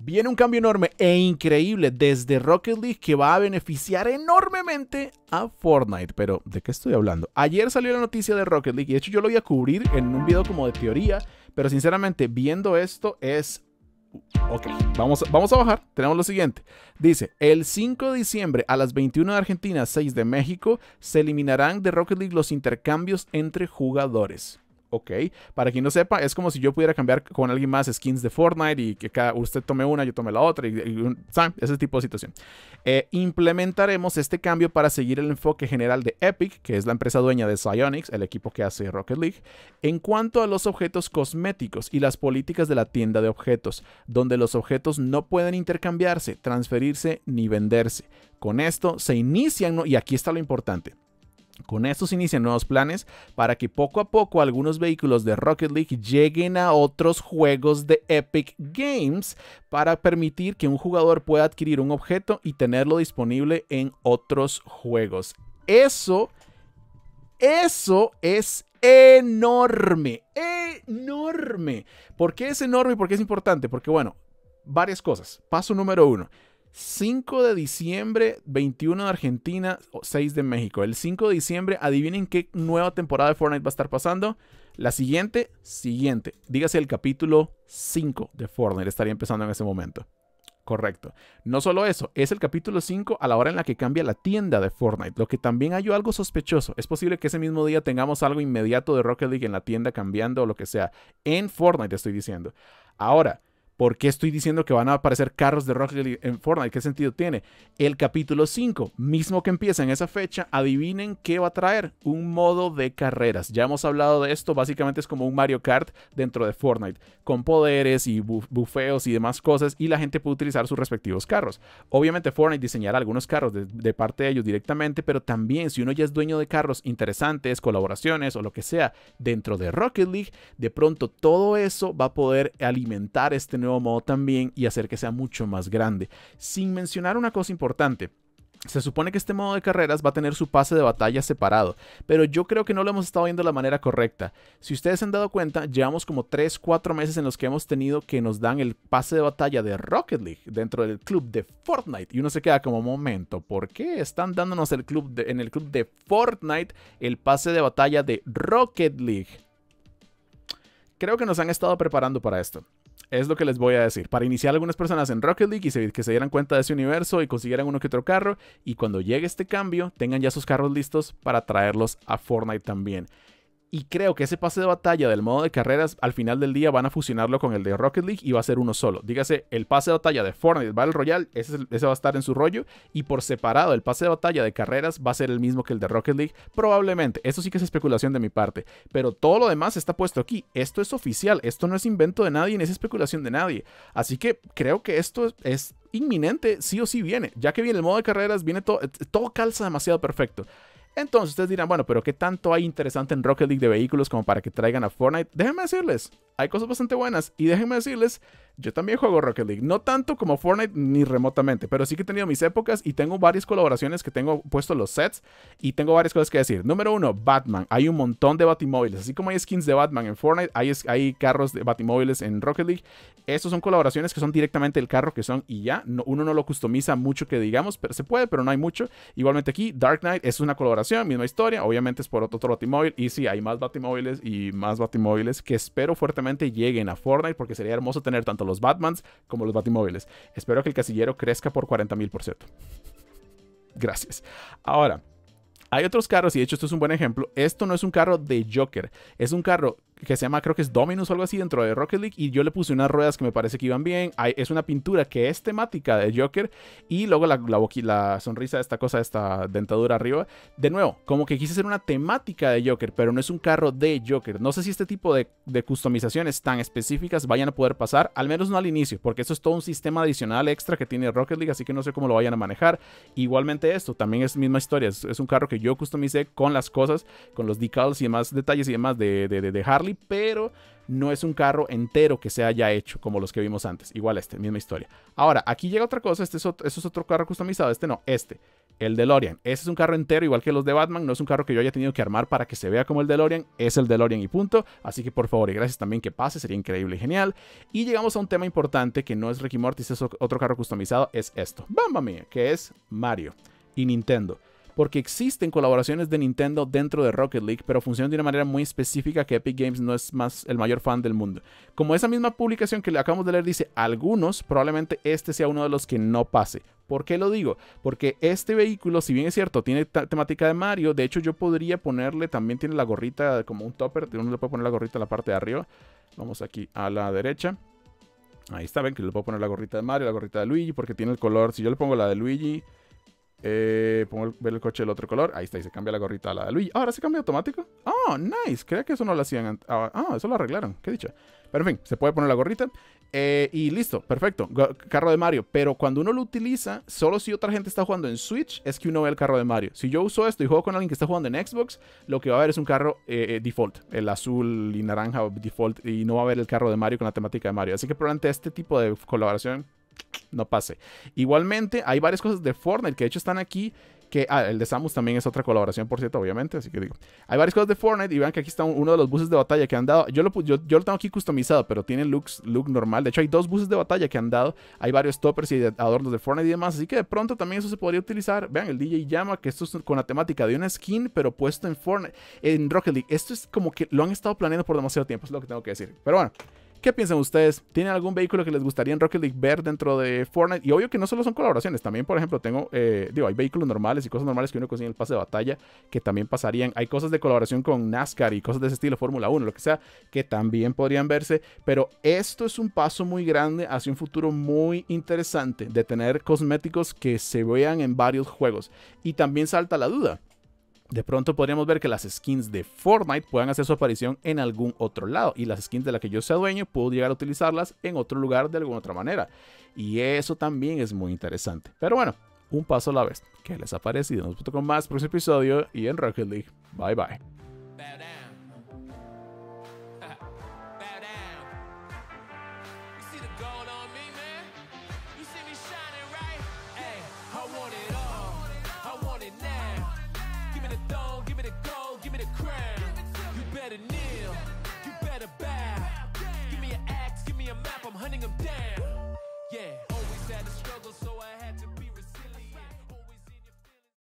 Viene un cambio enorme e increíble desde Rocket League que va a beneficiar enormemente a Fortnite. Pero, ¿de qué estoy hablando? Ayer salió la noticia de Rocket League y de hecho yo lo voy a cubrir en un video como de teoría. Pero sinceramente, viendo esto es... Ok, vamos, vamos a bajar. Tenemos lo siguiente. Dice, el 5 de diciembre a las 21 de Argentina, 6 de México, se eliminarán de Rocket League los intercambios entre jugadores. Ok, para quien no sepa, es como si yo pudiera cambiar con alguien más skins de Fortnite y que cada, usted tome una, yo tome la otra, y, ese tipo de situación. Eh, implementaremos este cambio para seguir el enfoque general de Epic, que es la empresa dueña de Psyonix, el equipo que hace Rocket League, en cuanto a los objetos cosméticos y las políticas de la tienda de objetos, donde los objetos no pueden intercambiarse, transferirse ni venderse. Con esto se inician, y aquí está lo importante, con esto se inician nuevos planes para que poco a poco algunos vehículos de Rocket League lleguen a otros juegos de Epic Games para permitir que un jugador pueda adquirir un objeto y tenerlo disponible en otros juegos. Eso, eso es enorme, enorme. ¿Por qué es enorme y por qué es importante? Porque bueno, varias cosas. Paso número uno. 5 de diciembre, 21 de Argentina, 6 de México. El 5 de diciembre, adivinen qué nueva temporada de Fortnite va a estar pasando. La siguiente, siguiente. Dígase el capítulo 5 de Fortnite. Estaría empezando en ese momento. Correcto. No solo eso, es el capítulo 5 a la hora en la que cambia la tienda de Fortnite, lo que también hay algo sospechoso. Es posible que ese mismo día tengamos algo inmediato de Rocket League en la tienda cambiando o lo que sea. En Fortnite estoy diciendo. Ahora, ¿Por qué estoy diciendo que van a aparecer carros de Rocket League en Fortnite? ¿Qué sentido tiene? El capítulo 5, mismo que empieza en esa fecha, adivinen qué va a traer. Un modo de carreras. Ya hemos hablado de esto, básicamente es como un Mario Kart dentro de Fortnite, con poderes y bufeos y demás cosas, y la gente puede utilizar sus respectivos carros. Obviamente Fortnite diseñará algunos carros de, de parte de ellos directamente, pero también si uno ya es dueño de carros interesantes, colaboraciones o lo que sea dentro de Rocket League, de pronto todo eso va a poder alimentar este nuevo modo también y hacer que sea mucho más grande. Sin mencionar una cosa importante. Se supone que este modo de carreras va a tener su pase de batalla separado, pero yo creo que no lo hemos estado viendo de la manera correcta. Si ustedes se han dado cuenta, llevamos como 3, 4 meses en los que hemos tenido que nos dan el pase de batalla de Rocket League dentro del club de Fortnite y uno se queda como momento, ¿por qué están dándonos el club en el club de Fortnite el pase de batalla de Rocket League? Creo que nos han estado preparando para esto. Es lo que les voy a decir. Para iniciar algunas personas en Rocket League y que se dieran cuenta de ese universo y consiguieran uno que otro carro. Y cuando llegue este cambio, tengan ya sus carros listos para traerlos a Fortnite también. Y creo que ese pase de batalla del modo de carreras al final del día van a fusionarlo con el de Rocket League y va a ser uno solo. Dígase, el pase de batalla de Fortnite, el Battle Royale, ese, va a estar en su rollo. Y por separado, el pase de batalla de carreras va a ser el mismo que el de Rocket League. Probablemente, eso sí que es especulación de mi parte. Pero todo lo demás está puesto aquí. Esto es oficial, esto no es invento de nadie ni es especulación de nadie. Así que creo que esto es, es inminente, sí o sí viene. Ya que viene el modo de carreras, viene todo, eh, todo calza demasiado perfecto. Entonces ustedes dirán, bueno, pero ¿qué tanto hay interesante en Rocket League de vehículos como para que traigan a Fortnite? Déjenme decirles, hay cosas bastante buenas y déjenme decirles yo también juego Rocket League, no tanto como Fortnite ni remotamente, pero sí que he tenido mis épocas y tengo varias colaboraciones que tengo puesto los sets y tengo varias cosas que decir. Número uno, Batman. Hay un montón de batimóviles, así como hay skins de Batman en Fortnite, hay, hay carros de batimóviles en Rocket League. Estos son colaboraciones que son directamente el carro que son y ya, uno no lo customiza mucho que digamos, pero se puede, pero no hay mucho. Igualmente aquí, Dark Knight es una colaboración, misma historia, obviamente es por otro, otro batimóvil y sí, hay más batimóviles y más batimóviles que espero fuertemente lleguen a Fortnite porque sería hermoso tener tanto los Batmans como los Batimóviles. Espero que el casillero crezca por 40 por Gracias. Ahora, hay otros carros, y de hecho esto es un buen ejemplo. Esto no es un carro de Joker, es un carro que se llama, creo que es Dominus o algo así, dentro de Rocket League. Y yo le puse unas ruedas que me parece que iban bien. es una pintura que es temática de Joker. Y luego la, la, De la sonrisa, esta cosa, esta dentadura arriba. De nuevo, como que quise hacer una temática de Joker, pero no es un carro de Joker. No sé si este tipo de, customizaciones tan específicas vayan a poder pasar, al menos no al inicio, porque eso es todo un sistema adicional extra que tiene Rocket League, así que no sé cómo lo vayan a manejar. Igualmente esto, también es misma historia. Es, un carro que yo customicé con las cosas, con los decals y demás detalles y demás de, de Harley pero no es un carro entero que se haya hecho como los que vimos antes. Igual este, misma historia. Ahora, aquí llega otra cosa, este es otro, carro customizado, este no, este. El DeLorean. Ese es un carro entero, igual que los de Batman. No es un carro que yo haya tenido que armar para que se vea como el de DeLorean. Es el DeLorean y punto. Así que por favor, y gracias también que pase. Sería increíble y genial. Y llegamos a un tema importante que no es Ricky Mortis, este es otro carro customizado. Es esto. Bamba mía, que es Mario y Nintendo porque existen colaboraciones de Nintendo dentro de Rocket League, pero funcionan de una manera muy específica que Epic Games no es más el mayor fan del mundo. Como esa misma publicación que le acabamos de leer dice algunos, probablemente este sea uno de los que no pase. ¿Por qué lo digo? Porque este vehículo, si bien es cierto, tiene temática de Mario, de hecho yo podría ponerle, también tiene la gorrita como un topper, uno le puede poner la gorrita a la parte de arriba. Vamos aquí a la derecha. Ahí está, ven que le puedo poner la gorrita de Mario, la gorrita de Luigi, porque tiene el color. Si yo le pongo la de Luigi, eh, pongo ver el coche del otro color. Ahí está, y se cambia la gorrita a la de Luigi. Ahora se cambia automático. oh, nice. Creía que eso no lo hacían. Ah, ah, eso lo arreglaron. Qué dicha. Pero en fin, se puede poner la gorrita. Eh, y listo, perfecto. Carro de Mario. Pero cuando uno lo utiliza, solo si otra gente está jugando en Switch, es que uno ve el carro de Mario. Si yo uso esto y juego con alguien que está jugando en Xbox, lo que va a ver es un carro eh, eh, default. El azul y naranja default. Y no va a ver el carro de Mario con la temática de Mario. Así que probablemente este tipo de colaboración no pase. Igualmente, hay varias cosas de Fortnite que de hecho están aquí. Que, ah, el de Samus también es otra colaboración, por cierto, obviamente. Así que digo, hay varias cosas de Fortnite. Y vean que aquí está uno de los buses de batalla que han dado. Yo lo, yo, yo lo tengo aquí customizado, pero tiene looks, look normal. De hecho, hay dos buses de batalla que han dado. Hay varios toppers y adornos de Fortnite y demás. Así que de pronto también eso se podría utilizar. Vean, el DJ llama, que esto es con la temática de una skin, pero puesto en Fortnite, en Rocket League. Esto es como que lo han estado planeando por demasiado tiempo, es lo que tengo que decir. Pero bueno. ¿Qué piensan ustedes? ¿Tienen algún vehículo que les gustaría en Rocket League ver dentro de Fortnite? Y obvio que no solo son colaboraciones, también, por ejemplo, tengo, eh, digo, hay vehículos normales y cosas normales que uno consigue en el pase de batalla que también pasarían. Hay cosas de colaboración con NASCAR y cosas de ese estilo, Fórmula 1, lo que sea, que también podrían verse. Pero esto es un paso muy grande hacia un futuro muy interesante de tener cosméticos que se vean en varios juegos. Y también salta la duda. De pronto podríamos ver que las skins de Fortnite puedan hacer su aparición en algún otro lado y las skins de las que yo sea dueño puedo llegar a utilizarlas en otro lugar de alguna otra manera. Y eso también es muy interesante. Pero bueno, un paso a la vez. ¿Qué les ha parecido? Nos vemos con más próximo episodio y en Rocket League. Bye bye. me the throne, give me the gold, give me the crown. You better kneel, you better bow. Give me an axe, give me a map, I'm hunting them down. Yeah, always had a struggle, so I had to.